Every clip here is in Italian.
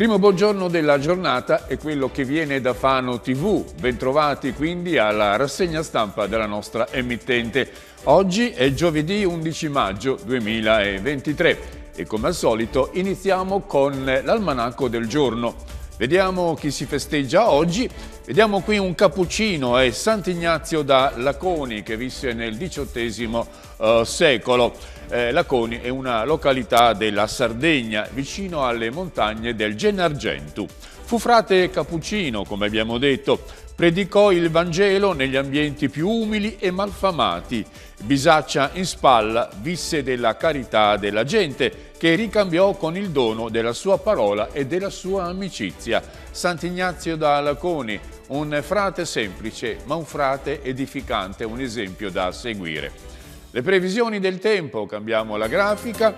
Primo buongiorno della giornata è quello che viene da Fano TV. Bentrovati quindi alla rassegna stampa della nostra emittente. Oggi è giovedì 11 maggio 2023 e come al solito iniziamo con l'almanacco del giorno. Vediamo chi si festeggia oggi. Vediamo qui un cappuccino, è Sant'Ignazio da Laconi che visse nel XVIII eh, secolo. Eh, Laconi è una località della Sardegna, vicino alle montagne del Gennargentu. Fu frate cappuccino, come abbiamo detto, predicò il Vangelo negli ambienti più umili e malfamati. Bisaccia in spalla visse della carità della gente che ricambiò con il dono della sua parola e della sua amicizia. Sant'Ignazio da Laconi, un frate semplice ma un frate edificante, un esempio da seguire. Le previsioni del tempo, cambiamo la grafica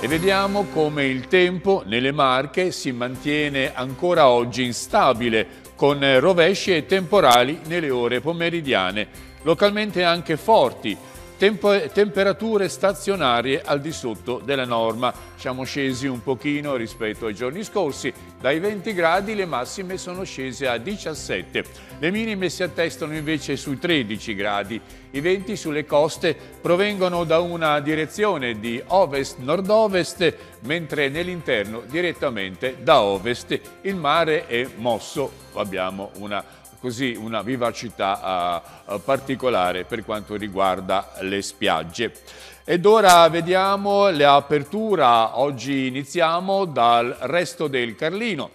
e vediamo come il tempo nelle Marche si mantiene ancora oggi instabile con rovesci e temporali nelle ore pomeridiane, localmente anche forti, Tempo, temperature stazionarie al di sotto della norma. Siamo scesi un pochino rispetto ai giorni scorsi. Dai 20 gradi le massime sono scese a 17. Le minime si attestano invece sui 13 gradi. I venti sulle coste provengono da una direzione di ovest-nord-ovest, mentre nell'interno direttamente da ovest. Il mare è mosso. Abbiamo una così una vivacità eh, eh, particolare per quanto riguarda le spiagge. Ed ora vediamo l'apertura, oggi iniziamo dal resto del Carlino.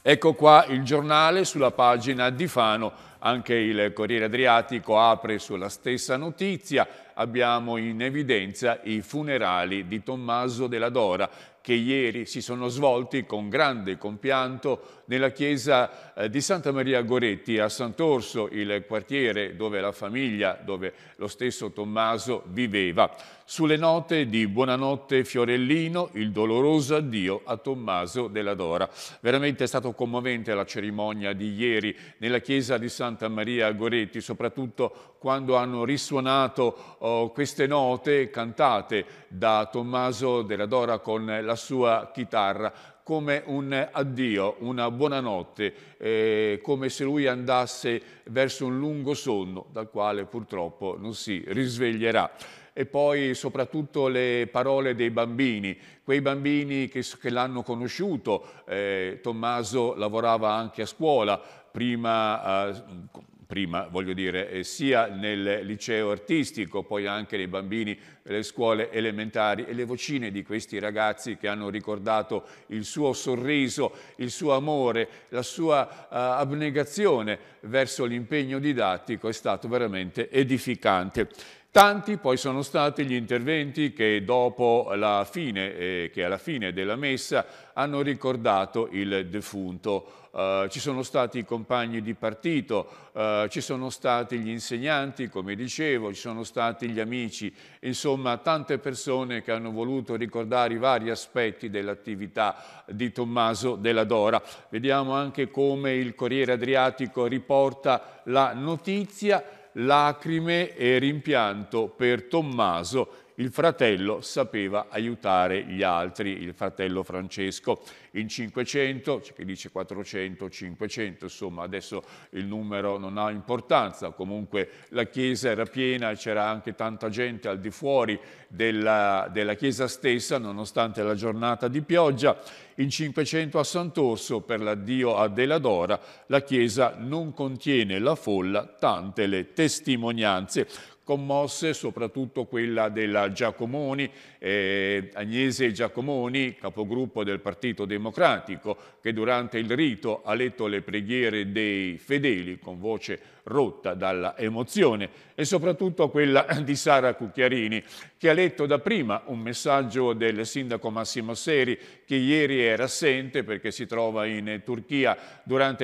Ecco qua il giornale sulla pagina di Fano, anche il Corriere Adriatico apre sulla stessa notizia, abbiamo in evidenza i funerali di Tommaso della Dora che ieri si sono svolti con grande compianto nella chiesa eh, di Santa Maria Goretti a Sant'Orso, il quartiere dove la famiglia, dove lo stesso Tommaso viveva. Sulle note di Buonanotte Fiorellino, il doloroso addio a Tommaso della Dora. Veramente è stato commovente la cerimonia di ieri nella chiesa di Santa Maria Goretti, soprattutto quando hanno risuonato oh, queste note cantate da Tommaso della Dora con la sua chitarra come un addio, una buonanotte, eh, come se lui andasse verso un lungo sonno dal quale purtroppo non si risveglierà e poi soprattutto le parole dei bambini, quei bambini che, che l'hanno conosciuto. Eh, Tommaso lavorava anche a scuola, prima eh, prima, voglio dire, eh, sia nel liceo artistico, poi anche nei bambini delle scuole elementari e le vocine di questi ragazzi che hanno ricordato il suo sorriso, il suo amore, la sua eh, abnegazione verso l'impegno didattico è stato veramente edificante. Tanti poi sono stati gli interventi che dopo la fine, eh, che alla fine della messa hanno ricordato il defunto eh, ci sono stati i compagni di partito, eh, ci sono stati gli insegnanti, come dicevo, ci sono stati gli amici, insomma tante persone che hanno voluto ricordare i vari aspetti dell'attività di Tommaso della Dora. Vediamo anche come il Corriere Adriatico riporta la notizia lacrime e rimpianto per Tommaso il fratello sapeva aiutare gli altri, il fratello Francesco. In 500, c'è chi dice 400, 500, insomma adesso il numero non ha importanza, comunque la chiesa era piena, c'era anche tanta gente al di fuori della, della chiesa stessa, nonostante la giornata di pioggia. In 500 a Sant'Orso, per l'addio a Dora, la chiesa non contiene la folla, tante le testimonianze commosse soprattutto quella della Giacomoni, eh, Agnese Giacomoni, capogruppo del Partito Democratico, che durante il rito ha letto le preghiere dei fedeli con voce rotta dalla emozione e soprattutto quella di Sara Cucchiarini che ha letto dapprima un messaggio del sindaco Massimo Seri che ieri era assente perché si trova in Turchia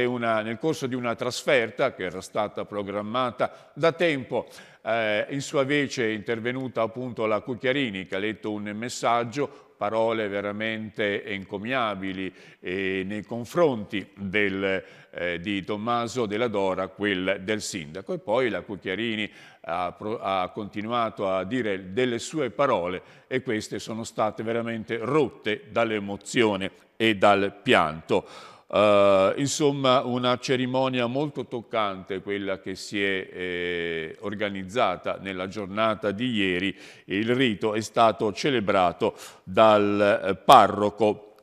una, nel corso di una trasferta che era stata programmata da tempo eh, in sua vece è intervenuta appunto la Cucchiarini che ha letto un messaggio parole veramente encomiabili eh, nei confronti del, eh, di Tommaso della Dora, quel del sindaco. E poi la Cucchiarini ha, ha continuato a dire delle sue parole e queste sono state veramente rotte dall'emozione e dal pianto. Eh, insomma, una cerimonia molto toccante quella che si è eh, organizzata nella giornata di ieri. Il rito è stato celebrato dal eh, parroco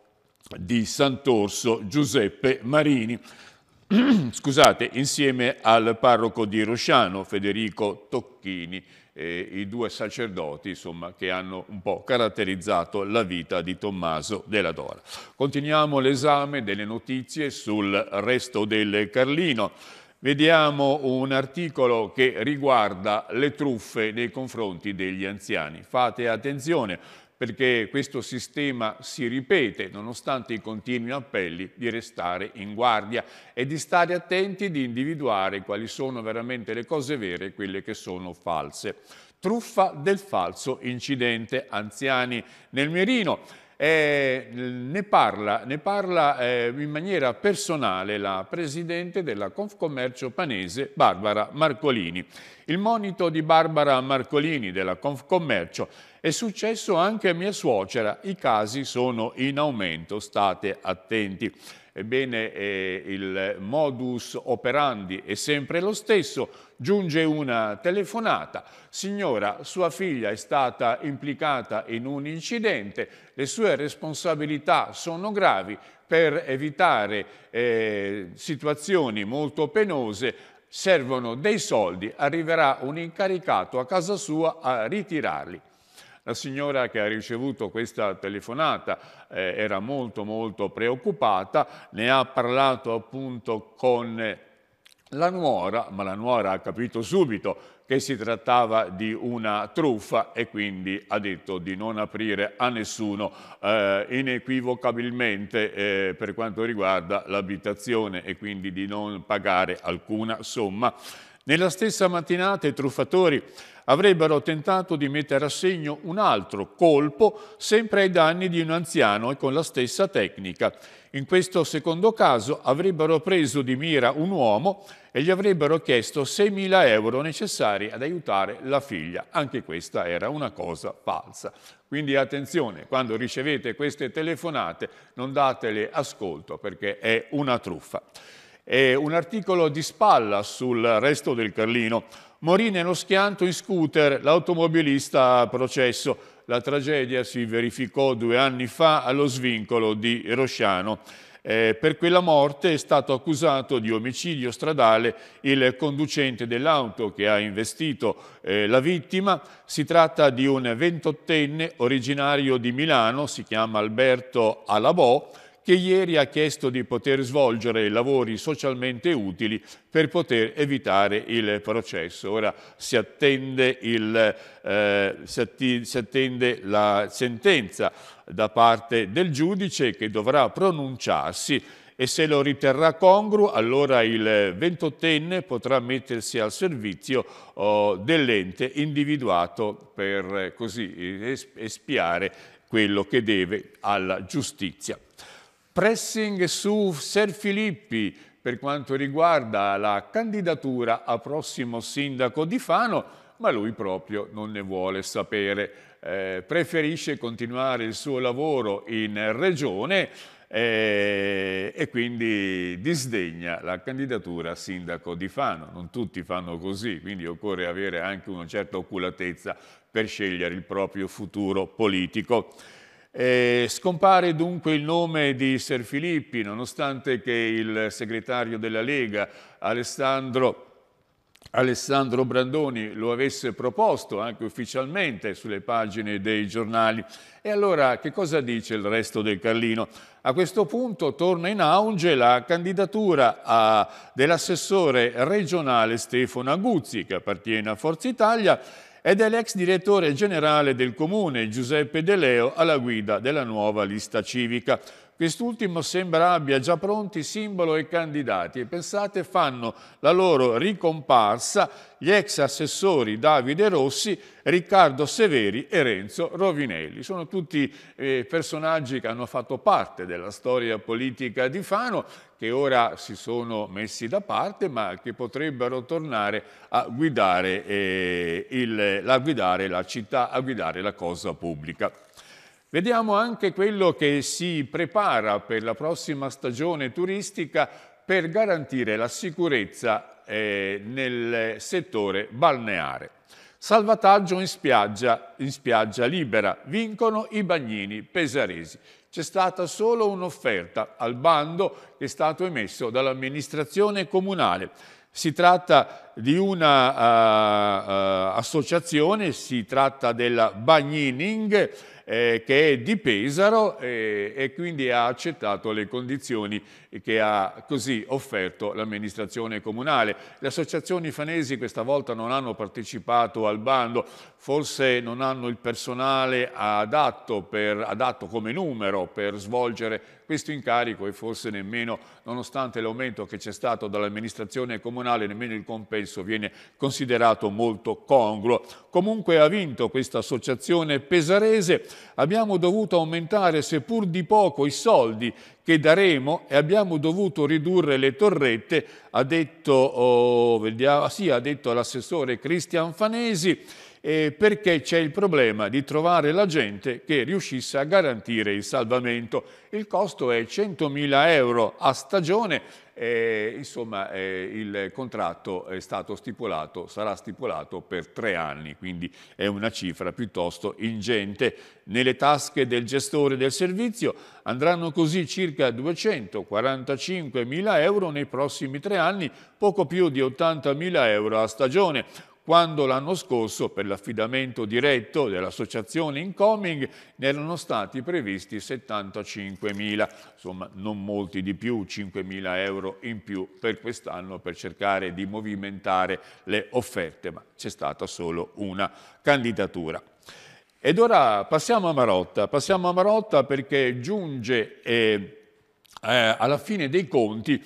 di Sant'Orso Giuseppe Marini. scusate, insieme al parroco di Rosciano, Federico Tocchini, eh, i due sacerdoti insomma, che hanno un po' caratterizzato la vita di Tommaso della Dora. Continuiamo l'esame delle notizie sul resto del Carlino. Vediamo un articolo che riguarda le truffe nei confronti degli anziani. Fate attenzione, perché questo sistema si ripete nonostante i continui appelli di restare in guardia e di stare attenti di individuare quali sono veramente le cose vere e quelle che sono false. Truffa del falso incidente anziani nel mirino. Eh, ne parla, ne parla eh, in maniera personale la presidente della Confcommercio Panese, Barbara Marcolini. Il monito di Barbara Marcolini della Confcommercio è successo anche a mia suocera, i casi sono in aumento, state attenti. Ebbene, eh, il modus operandi è sempre lo stesso, giunge una telefonata, signora, sua figlia è stata implicata in un incidente, le sue responsabilità sono gravi, per evitare eh, situazioni molto penose servono dei soldi, arriverà un incaricato a casa sua a ritirarli. La signora che ha ricevuto questa telefonata eh, era molto molto preoccupata, ne ha parlato appunto con la nuora, ma la nuora ha capito subito che si trattava di una truffa e quindi ha detto di non aprire a nessuno eh, inequivocabilmente eh, per quanto riguarda l'abitazione e quindi di non pagare alcuna somma. Nella stessa mattinata i truffatori avrebbero tentato di mettere a segno un altro colpo, sempre ai danni di un anziano e con la stessa tecnica. In questo secondo caso avrebbero preso di mira un uomo e gli avrebbero chiesto 6.000 euro necessari ad aiutare la figlia. Anche questa era una cosa falsa. Quindi attenzione, quando ricevete queste telefonate non datele ascolto perché è una truffa e un articolo di spalla sul resto del Carlino. Morì nello schianto in scooter l'automobilista a processo. La tragedia si verificò due anni fa allo svincolo di Rosciano. Eh, per quella morte è stato accusato di omicidio stradale il conducente dell'auto che ha investito eh, la vittima. Si tratta di un ventottenne originario di Milano, si chiama Alberto Alabò, che ieri ha chiesto di poter svolgere lavori socialmente utili per poter evitare il processo. Ora si attende, il, eh, si atti, si attende la sentenza da parte del giudice che dovrà pronunciarsi e se lo riterrà congruo allora il ventottenne potrà mettersi al servizio oh, dell'ente individuato per eh, così espiare quello che deve alla giustizia pressing su Ser Filippi per quanto riguarda la candidatura a prossimo sindaco di Fano, ma lui proprio non ne vuole sapere. Eh, preferisce continuare il suo lavoro in regione eh, e quindi disdegna la candidatura a sindaco di Fano. Non tutti fanno così, quindi occorre avere anche una certa oculatezza per scegliere il proprio futuro politico. E scompare dunque il nome di Ser Filippi, nonostante che il segretario della Lega, Alessandro, Alessandro Brandoni, lo avesse proposto anche ufficialmente sulle pagine dei giornali. E allora che cosa dice il resto del Carlino? A questo punto torna in auge la candidatura dell'assessore regionale Stefano Aguzzi, che appartiene a Forza Italia, ed è l'ex direttore generale del comune Giuseppe De Leo alla guida della nuova lista civica. Quest'ultimo sembra abbia già pronti simbolo e candidati e pensate fanno la loro ricomparsa gli ex assessori Davide Rossi, Riccardo Severi e Renzo Rovinelli. Sono tutti eh, personaggi che hanno fatto parte della storia politica di Fano, che ora si sono messi da parte ma che potrebbero tornare a guidare, eh, il, la, guidare la città, a guidare la cosa pubblica. Vediamo anche quello che si prepara per la prossima stagione turistica per garantire la sicurezza eh, nel settore balneare. Salvataggio in spiaggia, in spiaggia libera, vincono i bagnini pesaresi c'è stata solo un'offerta al bando che è stato emesso dall'amministrazione comunale. Si tratta di un'associazione, eh, eh, uh, uh, si tratta della Bagnining, eh, che è di Pesaro eh, e quindi ha accettato le condizioni che ha così offerto l'amministrazione comunale. Le associazioni fanesi questa volta non hanno partecipato al bando, forse non hanno il personale adatto, per, adatto come numero per svolgere questo incarico e forse nemmeno, nonostante l'aumento che c'è stato dall'amministrazione comunale, nemmeno il compenso viene considerato molto congruo. Comunque ha vinto questa associazione pesarese abbiamo dovuto aumentare seppur di poco i soldi che daremo e abbiamo dovuto ridurre le torrette, ha detto, oh, ah, sì, detto l'assessore Cristian Fanesi, eh, perché c'è il problema di trovare la gente che riuscisse a garantire il salvamento. Il costo è 100.000 euro a stagione eh, insomma eh, il contratto è stato stipulato, sarà stipulato per tre anni, quindi è una cifra piuttosto ingente. Nelle tasche del gestore del servizio andranno così circa 245 mila euro nei prossimi tre anni, poco più di 80 mila euro a stagione quando l'anno scorso per l'affidamento diretto dell'associazione Incoming ne erano stati previsti 75.000, insomma non molti di più, 5.000 euro in più per quest'anno per cercare di movimentare le offerte, ma c'è stata solo una candidatura. Ed ora passiamo a Marotta, passiamo a Marotta perché giunge eh, eh, alla fine dei conti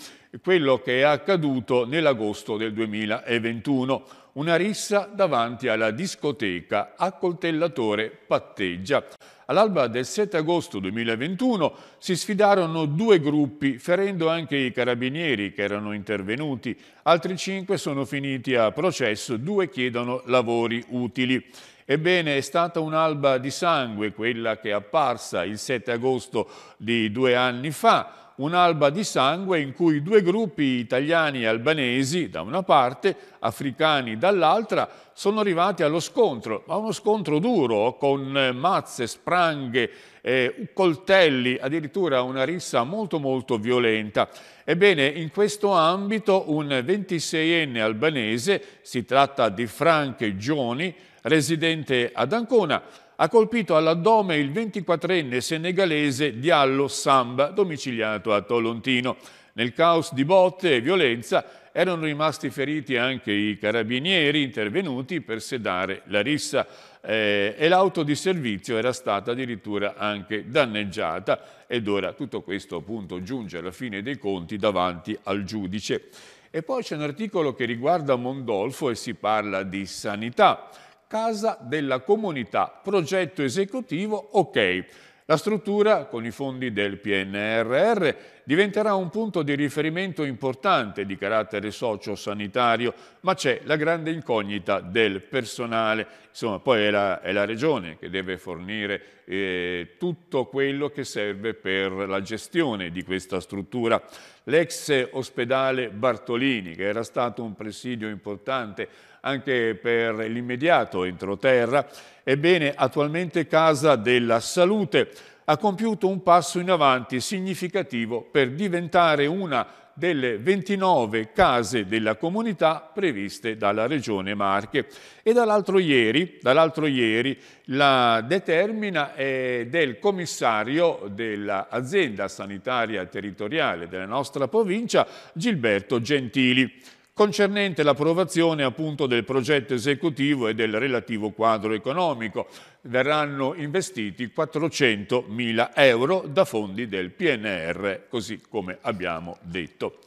quello che è accaduto nell'agosto del 2021. Una rissa davanti alla discoteca Accoltellatore patteggia. All'alba del 7 agosto 2021 si sfidarono due gruppi, ferendo anche i carabinieri che erano intervenuti. Altri cinque sono finiti a processo, due chiedono lavori utili. Ebbene, è stata un'alba di sangue quella che è apparsa il 7 agosto di due anni fa, un'alba di sangue in cui due gruppi italiani e albanesi da una parte, africani dall'altra, sono arrivati allo scontro, ma uno scontro duro con eh, mazze, spranghe, eh, coltelli, addirittura una rissa molto molto violenta. Ebbene, in questo ambito un 26enne albanese, si tratta di Frank Gioni, residente ad Ancona, ha colpito all'addome il 24enne senegalese Diallo Samba, domiciliato a Tolontino. Nel caos di botte e violenza erano rimasti feriti anche i carabinieri intervenuti per sedare la rissa eh, e l'auto di servizio era stata addirittura anche danneggiata ed ora tutto questo appunto giunge alla fine dei conti davanti al giudice. E poi c'è un articolo che riguarda Mondolfo e si parla di sanità. Casa della Comunità, progetto esecutivo OK. La struttura, con i fondi del PNRR, diventerà un punto di riferimento importante di carattere socio-sanitario, ma c'è la grande incognita del personale. Insomma, poi è la, è la Regione che deve fornire eh, tutto quello che serve per la gestione di questa struttura. L'ex ospedale Bartolini, che era stato un presidio importante anche per l'immediato entroterra, ebbene attualmente Casa della Salute ha compiuto un passo in avanti significativo per diventare una delle 29 case della comunità previste dalla Regione Marche. E dall'altro ieri, dall ieri, la determina è del commissario dell'azienda sanitaria territoriale della nostra provincia, Gilberto Gentili concernente l'approvazione appunto del progetto esecutivo e del relativo quadro economico. Verranno investiti 400 mila euro da fondi del PNR, così come abbiamo detto.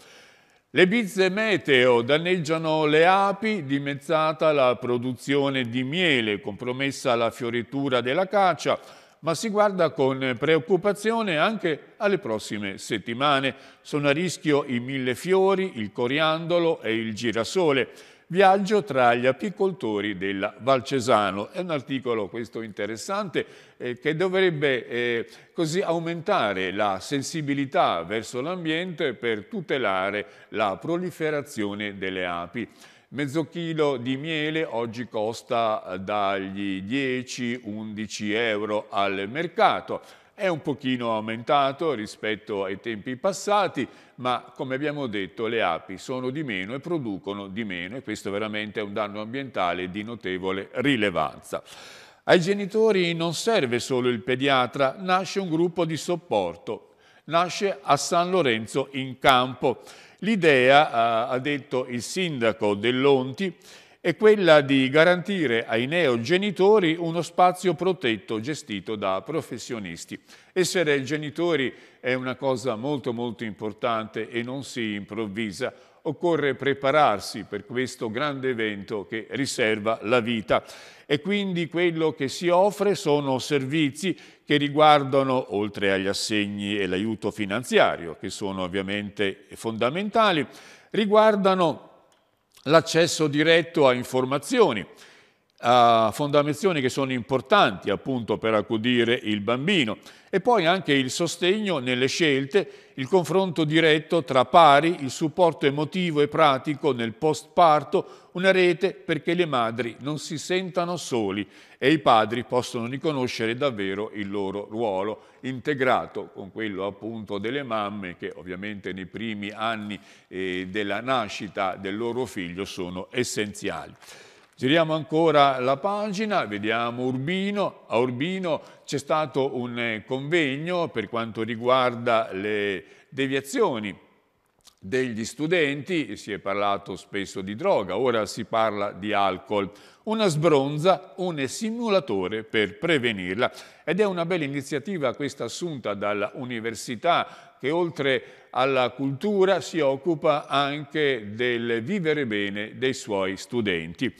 Le bizze meteo danneggiano le api, dimezzata la produzione di miele, compromessa la fioritura della caccia, ma si guarda con preoccupazione anche alle prossime settimane. Sono a rischio i mille fiori, il coriandolo e il girasole. Viaggio tra gli apicoltori della Valcesano. È un articolo questo interessante eh, che dovrebbe eh, così aumentare la sensibilità verso l'ambiente per tutelare la proliferazione delle api. Mezzo chilo di miele oggi costa eh, dagli 10-11 euro al mercato. È un pochino aumentato rispetto ai tempi passati, ma come abbiamo detto le api sono di meno e producono di meno e questo veramente è un danno ambientale di notevole rilevanza. Ai genitori non serve solo il pediatra, nasce un gruppo di supporto nasce a San Lorenzo in Campo. L'idea, eh, ha detto il sindaco dell'Onti, è quella di garantire ai neogenitori uno spazio protetto gestito da professionisti. Essere genitori è una cosa molto molto importante e non si improvvisa occorre prepararsi per questo grande evento che riserva la vita. E quindi quello che si offre sono servizi che riguardano, oltre agli assegni e l'aiuto finanziario, che sono ovviamente fondamentali, riguardano l'accesso diretto a informazioni, a fondamentazioni che sono importanti appunto per accudire il bambino e poi anche il sostegno nelle scelte il confronto diretto tra pari, il supporto emotivo e pratico nel postparto, una rete perché le madri non si sentano soli e i padri possono riconoscere davvero il loro ruolo, integrato con quello appunto delle mamme che ovviamente nei primi anni eh, della nascita del loro figlio sono essenziali. Giriamo ancora la pagina, vediamo Urbino. A Urbino c'è stato un eh, convegno per quanto riguarda le deviazioni degli studenti, si è parlato spesso di droga, ora si parla di alcol, una sbronza, un simulatore per prevenirla. Ed è una bella iniziativa questa assunta dall'università che oltre alla cultura si occupa anche del vivere bene dei suoi studenti.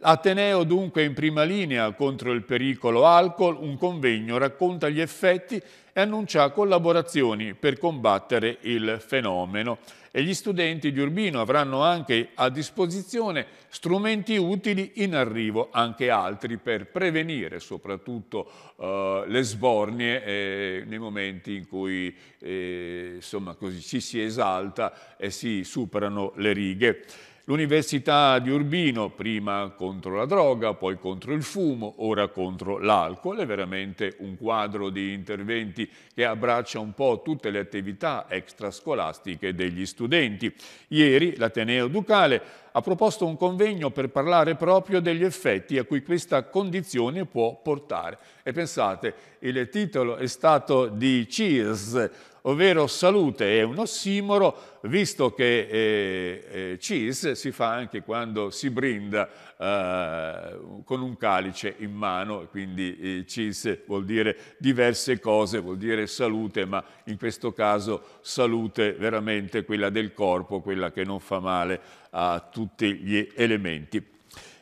Ateneo dunque in prima linea contro il pericolo alcol, un convegno racconta gli effetti e annuncia collaborazioni per combattere il fenomeno. E gli studenti di Urbino avranno anche a disposizione strumenti utili in arrivo anche altri per prevenire soprattutto eh, le sbornie eh, nei momenti in cui eh, insomma, così, ci si esalta e si superano le righe. L'Università di Urbino, prima contro la droga, poi contro il fumo, ora contro l'alcol, è veramente un quadro di interventi che abbraccia un po' tutte le attività extrascolastiche degli studenti. Ieri l'Ateneo Ducale ha proposto un convegno per parlare proprio degli effetti a cui questa condizione può portare. E pensate, il titolo è stato di Cheers, ovvero salute, è un ossimoro, visto che eh, eh, cheese si fa anche quando si brinda eh, con un calice in mano, quindi eh, cheese vuol dire diverse cose, vuol dire salute, ma in questo caso salute veramente quella del corpo, quella che non fa male a tutti gli elementi.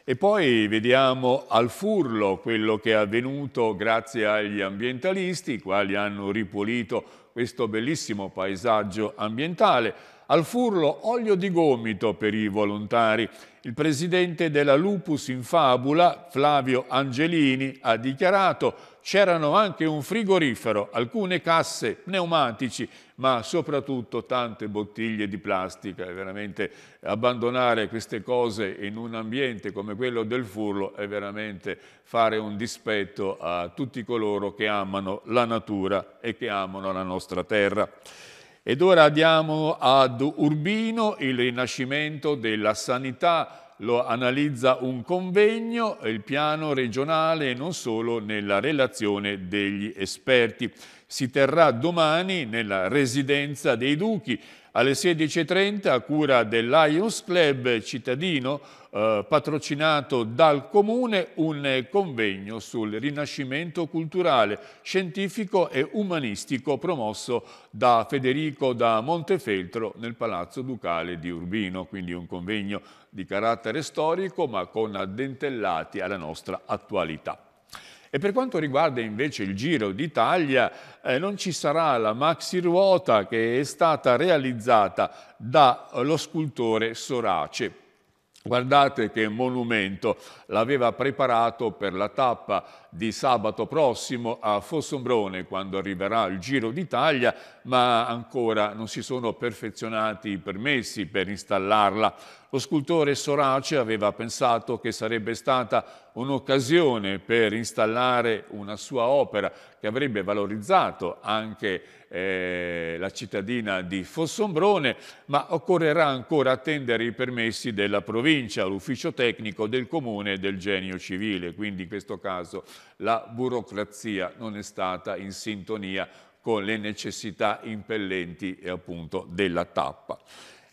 E poi vediamo al furlo quello che è avvenuto grazie agli ambientalisti, i quali hanno ripulito questo bellissimo paesaggio ambientale. Al furlo olio di gomito per i volontari. Il presidente della Lupus in Fabula, Flavio Angelini, ha dichiarato c'erano anche un frigorifero, alcune casse, pneumatici, ma soprattutto tante bottiglie di plastica. E veramente abbandonare queste cose in un ambiente come quello del Furlo è veramente fare un dispetto a tutti coloro che amano la natura e che amano la nostra terra. Ed ora andiamo ad Urbino, il rinascimento della sanità lo analizza un convegno, il piano regionale e non solo nella relazione degli esperti. Si terrà domani nella residenza dei Duchi alle 16.30 a cura del Lions Club cittadino eh, patrocinato dal Comune un convegno sul rinascimento culturale, scientifico e umanistico promosso da Federico da Montefeltro nel Palazzo Ducale di Urbino, quindi un convegno di carattere storico ma con addentellati alla nostra attualità. E per quanto riguarda invece il Giro d'Italia, eh, non ci sarà la maxi ruota che è stata realizzata dallo scultore Sorace. Guardate che monumento l'aveva preparato per la tappa di sabato prossimo a Fossombrone quando arriverà il Giro d'Italia, ma ancora non si sono perfezionati i permessi per installarla lo scultore Sorace aveva pensato che sarebbe stata un'occasione per installare una sua opera che avrebbe valorizzato anche eh, la cittadina di Fossombrone, ma occorrerà ancora attendere i permessi della provincia, l'ufficio tecnico del comune e del genio civile, quindi in questo caso la burocrazia non è stata in sintonia con le necessità impellenti appunto della tappa.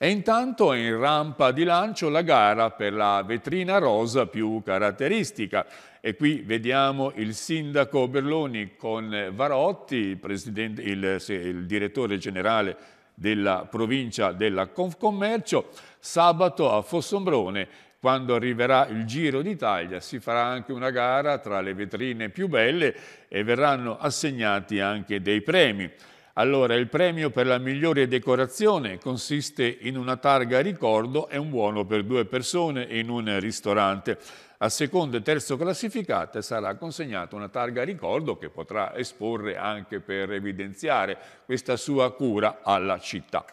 E intanto è in rampa di lancio la gara per la vetrina rosa più caratteristica. E qui vediamo il sindaco Berloni con Varotti, il, il, il direttore generale della provincia della Confcommercio, sabato a Fossombrone quando arriverà il Giro d'Italia si farà anche una gara tra le vetrine più belle e verranno assegnati anche dei premi. Allora, il premio per la migliore decorazione consiste in una targa ricordo e un buono per due persone in un ristorante. A secondo e terzo classificate sarà consegnata una targa ricordo che potrà esporre anche per evidenziare questa sua cura alla città.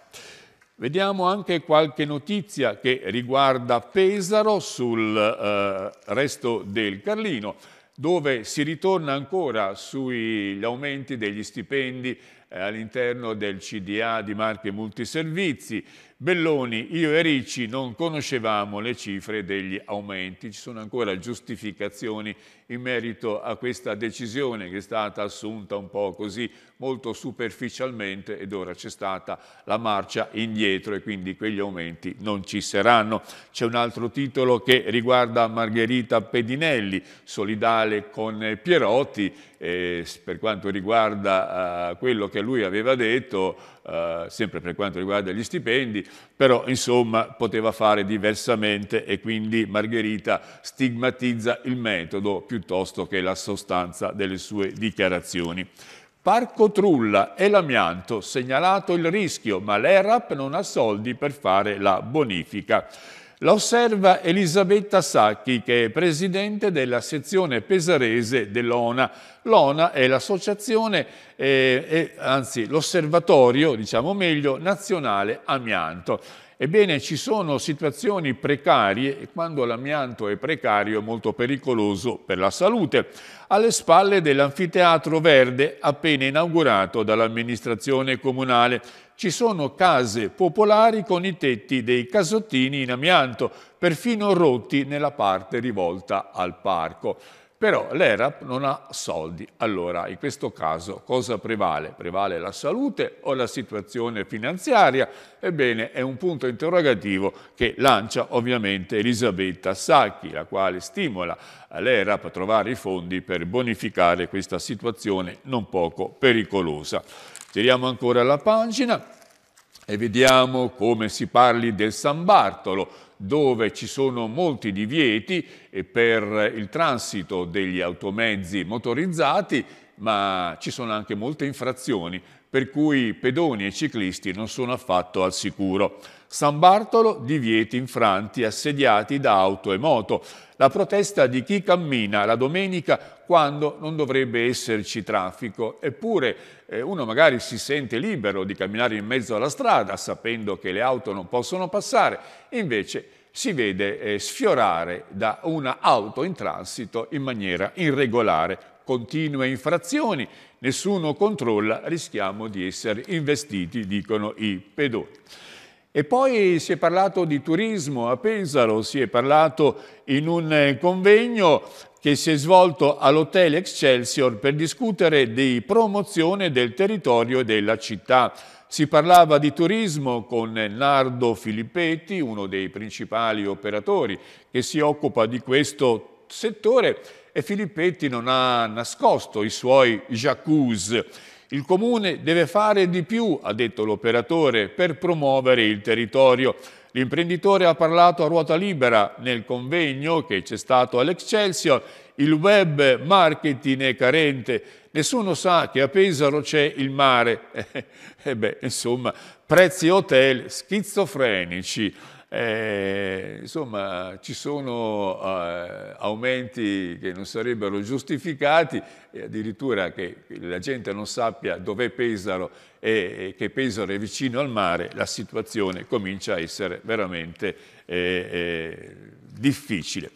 Vediamo anche qualche notizia che riguarda Pesaro sul eh, resto del Carlino, dove si ritorna ancora sugli aumenti degli stipendi eh, all'interno del CDA di Marche Multiservizi, Belloni, io e Ricci non conoscevamo le cifre degli aumenti, ci sono ancora giustificazioni in merito a questa decisione che è stata assunta un po' così molto superficialmente ed ora c'è stata la marcia indietro e quindi quegli aumenti non ci saranno. C'è un altro titolo che riguarda Margherita Pedinelli, solidale con Pierotti, eh, per quanto riguarda eh, quello che lui aveva detto, eh, sempre per quanto riguarda gli stipendi, però insomma poteva fare diversamente e quindi Margherita stigmatizza il metodo piuttosto che la sostanza delle sue dichiarazioni. Parco Trulla e l'amianto, segnalato il rischio, ma l'ERAP non ha soldi per fare la bonifica. La osserva Elisabetta Sacchi, che è presidente della sezione pesarese dell'ONA. L'ONA è l'associazione, eh, eh, anzi l'osservatorio, diciamo meglio, nazionale amianto. Ebbene, ci sono situazioni precarie e quando l'amianto è precario è molto pericoloso per la salute. Alle spalle dell'anfiteatro verde appena inaugurato dall'amministrazione comunale ci sono case popolari con i tetti dei casottini in amianto, perfino rotti nella parte rivolta al parco. Però l'ERAP non ha soldi. Allora, in questo caso, cosa prevale? Prevale la salute o la situazione finanziaria? Ebbene, è un punto interrogativo che lancia ovviamente Elisabetta Sacchi, la quale stimola l'ERAP a trovare i fondi per bonificare questa situazione non poco pericolosa. Tiriamo ancora la pagina e vediamo come si parli del San Bartolo, dove ci sono molti divieti per il transito degli automezzi motorizzati ma ci sono anche molte infrazioni, per cui pedoni e ciclisti non sono affatto al sicuro. San Bartolo, divieti infranti assediati da auto e moto. La protesta di chi cammina la domenica quando non dovrebbe esserci traffico. Eppure eh, uno magari si sente libero di camminare in mezzo alla strada sapendo che le auto non possono passare, invece si vede eh, sfiorare da un'auto in transito in maniera irregolare continue infrazioni, nessuno controlla, rischiamo di essere investiti, dicono i pedoni. E poi si è parlato di turismo a Pesaro, si è parlato in un eh, convegno che si è svolto all'Hotel Excelsior per discutere di promozione del territorio e della città. Si parlava di turismo con Nardo Filippetti, uno dei principali operatori che si occupa di questo settore e Filippetti non ha nascosto i suoi jacuzzi. Il comune deve fare di più, ha detto l'operatore, per promuovere il territorio. L'imprenditore ha parlato a ruota libera nel convegno che c'è stato all'Excelsior. Il web marketing è carente. Nessuno sa che a Pesaro c'è il mare. e eh beh, insomma, prezzi hotel schizofrenici. Eh, insomma, ci sono eh, aumenti che non sarebbero giustificati, addirittura che la gente non sappia dov'è Pesaro e, e, che Pesaro è vicino al mare, la situazione comincia a essere veramente eh, eh difficile.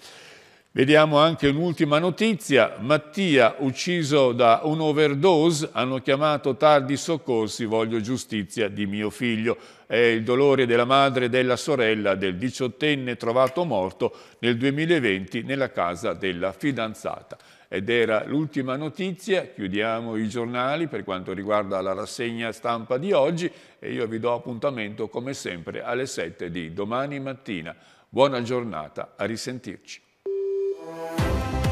Vediamo anche un'ultima notizia, Mattia ucciso da un overdose, hanno chiamato tardi soccorsi, voglio giustizia di mio figlio. È il dolore della madre e della sorella del diciottenne trovato morto nel 2020 nella casa della fidanzata. Ed era l'ultima notizia, chiudiamo i giornali per quanto riguarda la rassegna stampa di oggi e io vi do appuntamento come sempre alle 7 di domani mattina. Buona giornata, a risentirci. Música